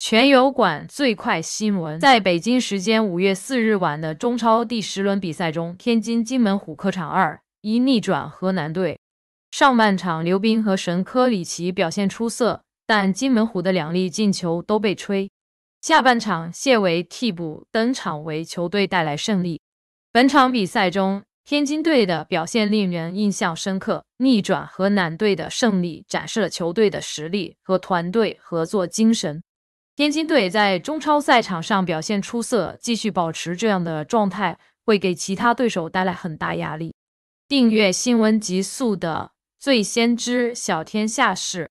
全油管最快新闻：在北京时间五月四日晚的中超第十轮比赛中，天津津门虎客场二一逆转河南队。上半场，刘斌和神科里奇表现出色，但津门虎的两粒进球都被吹。下半场，谢维替补登场，为球队带来胜利。本场比赛中，天津队的表现令人印象深刻，逆转河南队的胜利展示了球队的实力和团队合作精神。天津队在中超赛场上表现出色，继续保持这样的状态，会给其他对手带来很大压力。订阅新闻极速的，最先知晓天下事。